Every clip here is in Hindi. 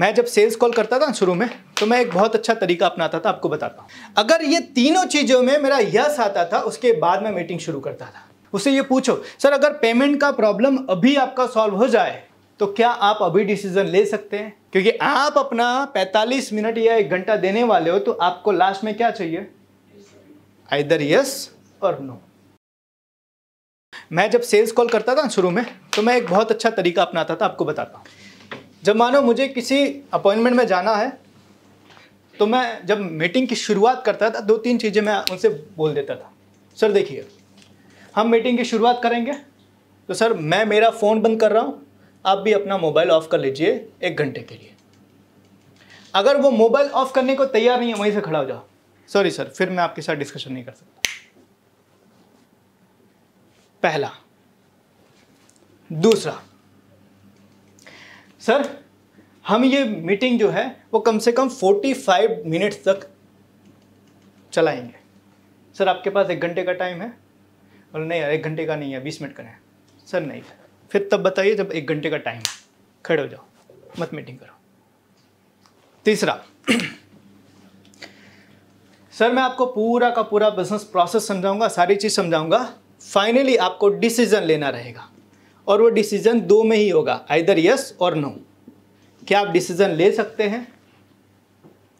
मैं जब सेल्स कॉल करता था शुरू में तो मैं एक बहुत अच्छा तरीका अपनाता था आपको बताता हूँ अगर ये तीनों चीज़ों में मेरा यस आता था उसके बाद मैं मीटिंग शुरू करता था उसे ये पूछो सर अगर पेमेंट का प्रॉब्लम अभी आपका सॉल्व हो जाए तो क्या आप अभी डिसीजन ले सकते हैं क्योंकि आप अपना 45 मिनट या एक घंटा देने वाले हो तो आपको लास्ट में क्या चाहिए आइदर यस और नो मैं जब सेल्स कॉल करता था शुरू में तो मैं एक बहुत अच्छा तरीका अपनाता था आपको बताता हूँ जब मानो मुझे किसी अपॉइंटमेंट में जाना है तो मैं जब मीटिंग की शुरुआत करता था दो तीन चीज़ें मैं उनसे बोल देता था सर देखिए हम मीटिंग की शुरुआत करेंगे तो सर मैं मेरा फ़ोन बंद कर रहा हूँ आप भी अपना मोबाइल ऑफ़ कर लीजिए एक घंटे के लिए अगर वो मोबाइल ऑफ़ करने को तैयार नहीं है वहीं से खड़ा हो जाओ सॉरी सर फिर मैं आपके साथ डिस्कशन नहीं कर सकता पहला दूसरा सर हम ये मीटिंग जो है वो कम से कम 45 मिनट तक चलाएंगे सर आपके पास एक घंटे का टाइम है और नहीं यार एक घंटे का नहीं है बीस मिनट का है सर नहीं फिर तब बताइए जब एक घंटे का टाइम है खड़े हो जाओ मत मीटिंग करो तीसरा सर मैं आपको पूरा का पूरा बिजनेस प्रोसेस समझाऊंगा सारी चीज़ समझाऊंगा फाइनली आपको डिसीजन लेना रहेगा और वो डिसीजन दो में ही होगा आइदर यस और नो क्या आप डिसीजन ले सकते हैं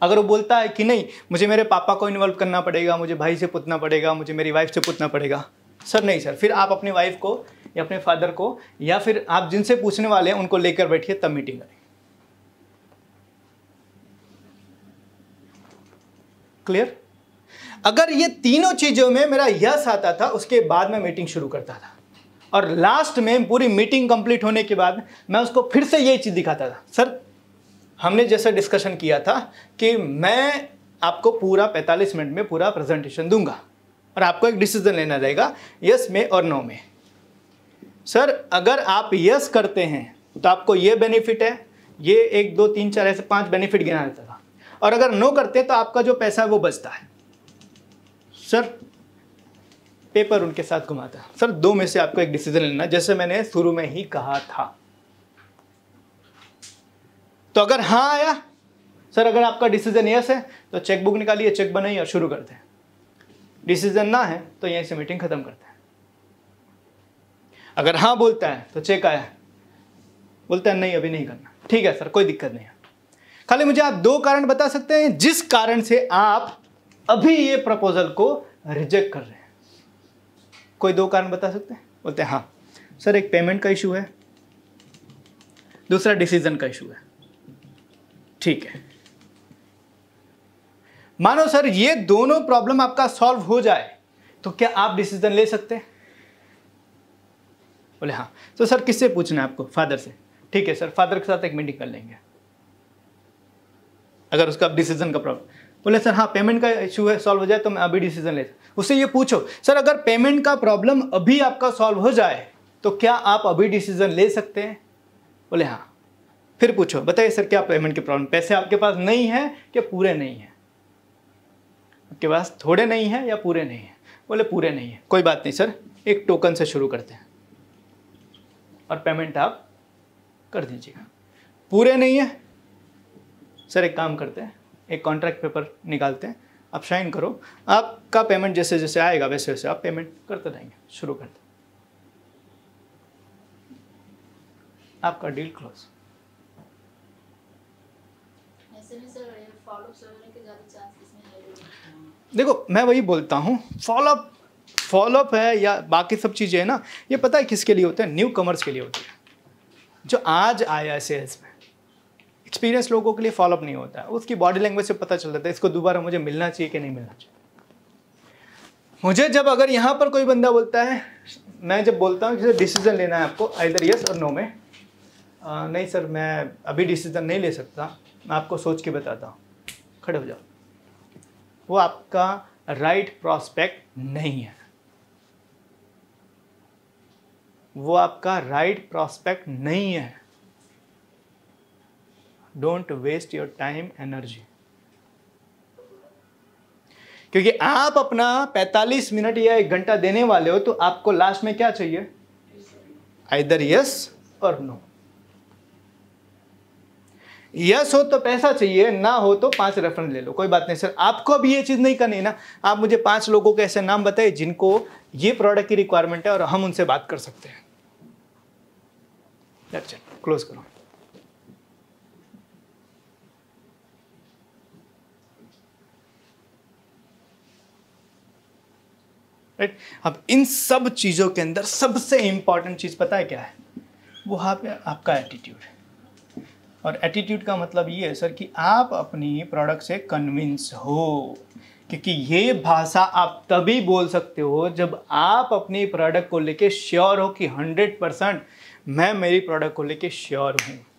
अगर वो बोलता है कि नहीं मुझे मेरे पापा को इन्वॉल्व करना पड़ेगा मुझे भाई से पूछना पड़ेगा मुझे मेरी वाइफ से पूछना पड़ेगा सर नहीं सर फिर आप अपनी वाइफ को या अपने फादर को या फिर आप जिनसे पूछने वाले हैं उनको लेकर बैठिए तब मीटिंग करें क्लियर अगर ये तीनों चीज़ों में मेरा यस आता था उसके बाद मैं मीटिंग शुरू करता था और लास्ट में पूरी मीटिंग कंप्लीट होने के बाद मैं उसको फिर से यही चीज़ दिखाता था सर हमने जैसा डिस्कशन किया था कि मैं आपको पूरा 45 मिनट में पूरा प्रेजेंटेशन दूंगा और आपको एक डिसीजन लेना रहेगा यस में और नो में सर अगर आप यस करते हैं तो आपको ये बेनिफिट है ये एक दो तीन चार ऐसे पांच बेनिफिट गिना रहता था और अगर नो करते तो आपका जो पैसा है वो बचता है सर पेपर उनके साथ घुमाता सर दो में से आपको एक डिसीजन लेना जैसे मैंने शुरू में ही कहा था तो अगर हाँ आया सर अगर आपका डिसीजन यस है तो चेकबुक निकालिए चेक बनाइए और शुरू करते हैं डिसीजन ना है तो यहीं से मीटिंग खत्म करते हैं अगर हाँ बोलता है तो चेक आया बोलता है नहीं अभी नहीं करना ठीक है सर कोई दिक्कत नहीं है खाली मुझे आप दो कारण बता सकते हैं जिस कारण से आप अभी ये प्रपोजल को रिजेक्ट कर रहे हैं कोई दो कारण बता सकते हैं बोलते हैं हाँ सर एक पेमेंट का इशू है दूसरा डिसीजन का इशू है ठीक है मानो सर ये दोनों प्रॉब्लम आपका सॉल्व हो जाए तो क्या आप डिसीजन ले सकते हैं बोले हाँ तो सर किससे पूछना है आपको फादर से ठीक है सर फादर के साथ एक मीटिंग कर लेंगे अगर उसका डिसीजन का प्रॉब्लम बोले सर हाँ पेमेंट का इशू है सॉल्व हो जाए तो मैं अभी डिसीजन ले उससे ये पूछो सर अगर पेमेंट का प्रॉब्लम अभी आपका सॉल्व हो जाए तो क्या आप अभी डिसीजन ले सकते हैं बोले हाँ फिर पूछो बताइए सर क्या पेमेंट की प्रॉब्लम पैसे आपके पास नहीं है या पूरे नहीं है आपके पास थोड़े नहीं है या पूरे नहीं है बोले पूरे नहीं है कोई बात नहीं सर एक टोकन से शुरू करते हैं और पेमेंट आप कर दीजिएगा पूरे नहीं है सर एक काम करते हैं एक कॉन्ट्रैक्ट पेपर निकालते हैं आप साइन करो आपका पेमेंट जैसे जैसे आएगा वैसे वैसे आप पेमेंट करते रहेंगे शुरू करते आपका डील क्लोज देखो मैं वही बोलता हूँ फॉलोअप फॉलोअप है या बाकी सब चीज़ें है ना ये पता है किसके लिए होते हैं न्यू कमर्स के लिए होते हैं जो आज आया है सेल्स में एक्सपीरियंस लोगों के लिए फॉलोअप नहीं होता है उसकी बॉडी लैंग्वेज से पता चल जाता है तो इसको दोबारा मुझे मिलना चाहिए कि नहीं मिलना चाहिए मुझे जब अगर यहाँ पर कोई बंदा बोलता है मैं जब बोलता हूँ जैसे डिसीजन लेना है आपको आइदर यस और नो में आ, नहीं सर मैं अभी डिसीजन नहीं ले सकता मैं आपको सोच के बताता हूँ खड़े हो जाओ वो आपका राइट प्रॉस्पेक्ट नहीं है वो आपका राइट प्रॉस्पेक्ट नहीं है don't waste your time energy क्योंकि आप अपना 45 मिनट या एक घंटा देने वाले हो तो आपको लास्ट में क्या चाहिए आइदर यस और नो यस हो तो पैसा चाहिए ना हो तो पांच रेफरेंस ले लो कोई बात नहीं सर आपको अभी ये चीज़ नहीं करनी है ना आप मुझे पांच लोगों के ऐसे नाम बताइए जिनको ये प्रोडक्ट की रिक्वायरमेंट है और हम उनसे बात कर सकते हैं क्लोज करो राइट अब इन सब चीज़ों के अंदर सबसे इम्पॉर्टेंट चीज़ पता है क्या है वो हाँ पे आपका एटीट्यूड है और एटीट्यूड का मतलब ये है सर कि आप अपनी प्रोडक्ट से कन्विंस हो क्योंकि ये भाषा आप तभी बोल सकते हो जब आप अपनी प्रोडक्ट को लेके श्योर हो कि हंड्रेड परसेंट मैं मेरी प्रोडक्ट को लेके श्योर हूँ